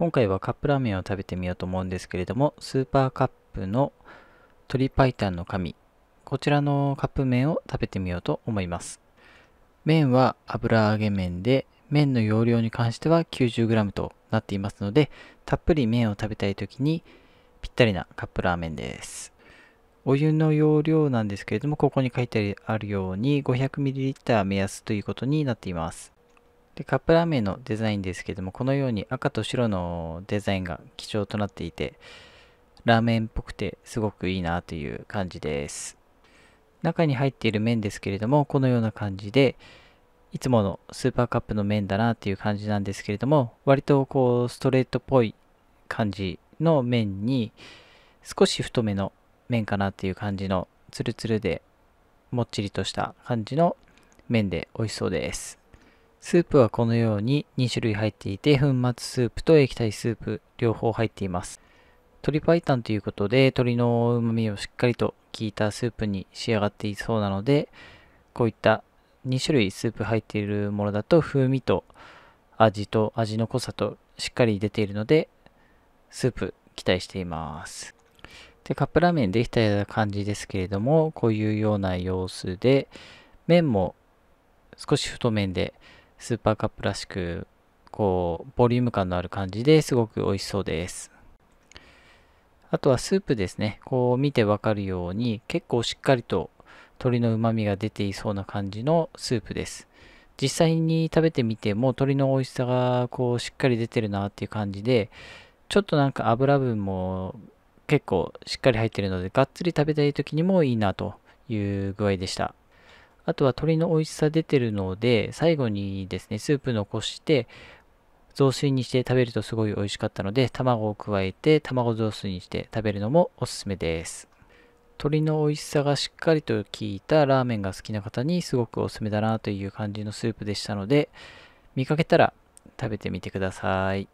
今回はカップラーメンを食べてみようと思うんですけれども、スーパーカップの鶏白湯の紙こちらのカップ麺を食べてみようと思います。麺は油揚げ麺で、麺の容量に関しては 90g となっていますので、たっぷり麺を食べたい時にぴったりなカップラーメンです。お湯の容量なんですけれども、ここに書いてあるように 500ml 目安ということになっています。でカップラーメンのデザインですけどもこのように赤と白のデザインが基調となっていてラーメンっぽくてすごくいいなという感じです中に入っている麺ですけれどもこのような感じでいつものスーパーカップの麺だなっていう感じなんですけれども割とこうストレートっぽい感じの麺に少し太めの麺かなっていう感じのツルツルでもっちりとした感じの麺で美味しそうですスープはこのように2種類入っていて、粉末スープと液体スープ両方入っています。鶏白湯ということで、鶏の旨味をしっかりと効いたスープに仕上がっていそうなので、こういった2種類スープ入っているものだと風味と味と味の濃さとしっかり出ているので、スープ期待しています。で、カップラーメンできたような感じですけれども、こういうような様子で、麺も少し太麺で、スーパーカップらしくこうボリューム感のある感じですごく美味しそうですあとはスープですねこう見てわかるように結構しっかりと鶏の旨味が出ていそうな感じのスープです実際に食べてみても鶏の美味しさがこうしっかり出てるなっていう感じでちょっとなんか油分も結構しっかり入ってるのでがっつり食べたい時にもいいなという具合でしたあとは鶏の美味しさ出てるので、最後にですね、スープ残して、雑炊にして食べるとすごい美味しかったので、卵を加えて卵雑炊にして食べるのもおすすめです。鶏の美味しさがしっかりと効いたラーメンが好きな方にすごくおすすめだなという感じのスープでしたので、見かけたら食べてみてください。